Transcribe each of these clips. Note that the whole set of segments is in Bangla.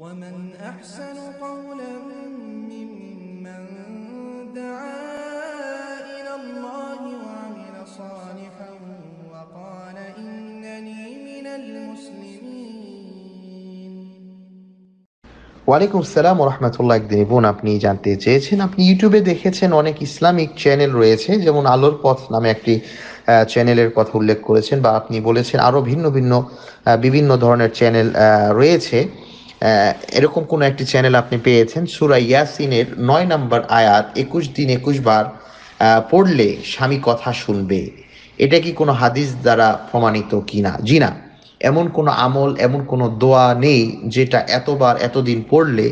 ومن أحسن قولا ممن دعا إلى الله وعمل صالحا وقال إنني من المسلمين ওয়ালাইকুম আসসালাম রহমতুল্লাহ একদিন বোন আপনি জানতে চেয়েছেন আপনি ইউটিউবে দেখেছেন অনেক ইসলামিক চ্যানেল রয়েছে যেমন আলোর পথ নামে একটি চ্যানেলের কথা উল্লেখ করেছেন বা আপনি বলেছেন আরও ভিন্ন ভিন্ন বিভিন্ন ধরনের চ্যানেল রয়েছে এরকম কোনো একটি চ্যানেল আপনি পেয়েছেন সুরা ইয়াসিনের নয় নম্বর আয়াত একুশ দিন একুশ বার পড়লে স্বামী কথা শুনবে এটা কি কোনো হাদিস দ্বারা প্রমাণিত কি না জি না এমন কোনো আমল এমন কোনো দোয়া নেই যেটা এতবার এতদিন পড়লে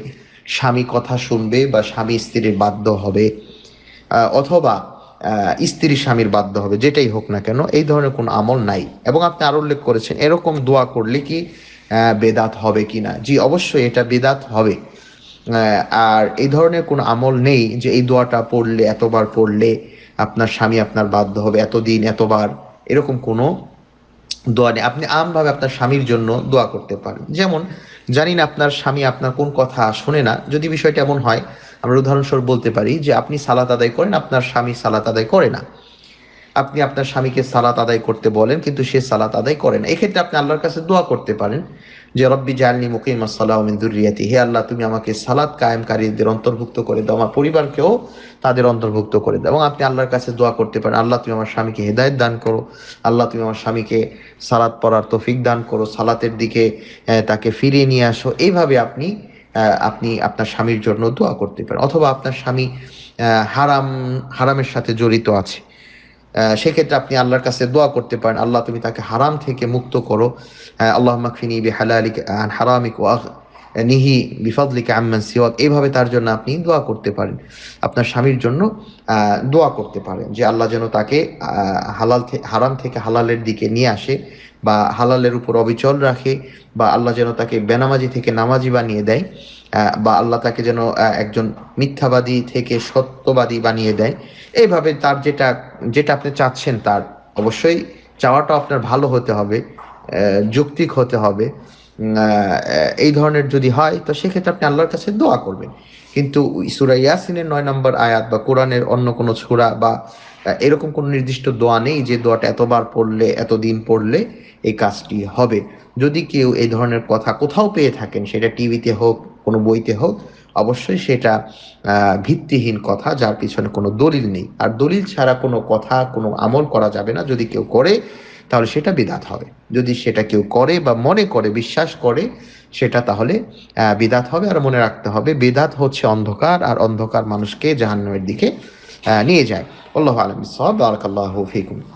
স্বামী কথা শুনবে বা স্বামী স্ত্রীর বাধ্য হবে অথবা স্ত্রী স্বামীর বাধ্য হবে যেটাই হোক না কেন এই ধরনের কোনো আমল নাই এবং আপনি আরো উল্লেখ করেছেন এরকম দোয়া করলে কি বেদাত হবে কিনা জি অবশ্যই এটা বেদাত হবে আর এই ধরনের কোনো আমল নেই যে এই দোয়াটা পড়লে এতবার পড়লে আপনার স্বামী আপনার বাধ্য হবে এতদিন এতবার এরকম কোনো দোয়া নেই আপনি আমভাবে আপনার স্বামীর জন্য দোয়া করতে পারেন যেমন জানি না আপনার স্বামী আপনার কোন কথা শোনে না যদি বিষয়টা এমন হয় আমরা উদাহরণস্বরূপ বলতে পারি যে আপনি সালাত আদায় করেন আপনার স্বামী সালাত আদায় করে না আপনি আপনার স্বামীকে সালাত আদায় করতে বলেন কিন্তু সে সালাত আদায় করে না এক্ষেত্রে আপনি আল্লাহর কাছে দোয়া করতে পারেন যে রব্বি জালনি মুকিম আসসালামিন হে আল্লাহ তুমি আমাকে সালাত কায়েমকারীদের অন্তর্ভুক্ত করে দাও আমার পরিবারকেও তাদের অন্তর্ভুক্ত করে দাও এবং আপনি আল্লাহর কাছে দোয়া করতে পারেন আল্লাহ তুমি আমার স্বামীকে হেদায়ত দান করো আল্লাহ তুমি আমার স্বামীকে সালাত পড়ার তফিক দান করো সালাতের দিকে তাকে ফিরিয়ে নিয়ে আসো এইভাবে আপনি আপনি আপনার স্বামীর জন্য দোয়া করতে পারেন অথবা আপনার স্বামী হারাম হারামের সাথে জড়িত আছে সেক্ষেত্রে আপনি আল্লাহর কাছে দোয়া করতে পারেন আল্লাহ তুমি তাকে হারাম থেকে মুক্ত করো আল্লাহ মাকফিনী বি হালালিক হারামিক ও নিহি বিফদলিকে আম্মান সিওয়াক এইভাবে তার জন্য আপনি দোয়া করতে পারেন আপনার স্বামীর জন্য দোয়া করতে পারেন যে আল্লাহ যেন তাকে হালাল হারাম থেকে হালালের দিকে নিয়ে আসে বা হালালের উপর অবিচল রাখে বা আল্লাহ যেন তাকে বেনামাজি থেকে নামাজি বানিয়ে দেয় বা আল্লাহ তাকে যেন একজন মিথ্যাবাদী থেকে সত্যবাদী বানিয়ে দেয় এইভাবে তার যেটা যেটা আপনি চাচ্ছেন তার অবশ্যই চাওয়াটা আপনার ভালো হতে হবে যৌক্তিক হতে হবে এই ধরনের যদি হয় তো সেক্ষেত্রে আপনি আল্লাহর কাছে দোয়া করবেন কিন্তু সুরা ইয়াসিনের নয় নম্বর আয়াত বা কোরআনের অন্য কোনো ছোড়া বা এরকম কোনো নির্দিষ্ট দোয়া নেই যে দোয়াটা এতবার পড়লে এতদিন পড়লে এই কাজটি হবে যদি কেউ এই ধরনের কথা কোথাও পেয়ে থাকেন সেটা টিভিতে হোক কোনো বইতে হোক অবশ্যই সেটা ভিত্তিহীন কথা যার পিছনে কোনো দলিল নেই আর দলিল ছাড়া কোনো কথা কোনো আমল করা যাবে না যদি কেউ করে তাহলে সেটা বিদাত হবে যদি সেটা কেউ করে বা মনে করে বিশ্বাস করে সেটা তাহলে বিদাত হবে আর মনে রাখতে হবে বিদাত হচ্ছে অন্ধকার আর অন্ধকার মানুষকে জাহান্নামের দিকে নিয়ে যায় আল্লাহ আলম সব বারকাল্লাহ ফিকুম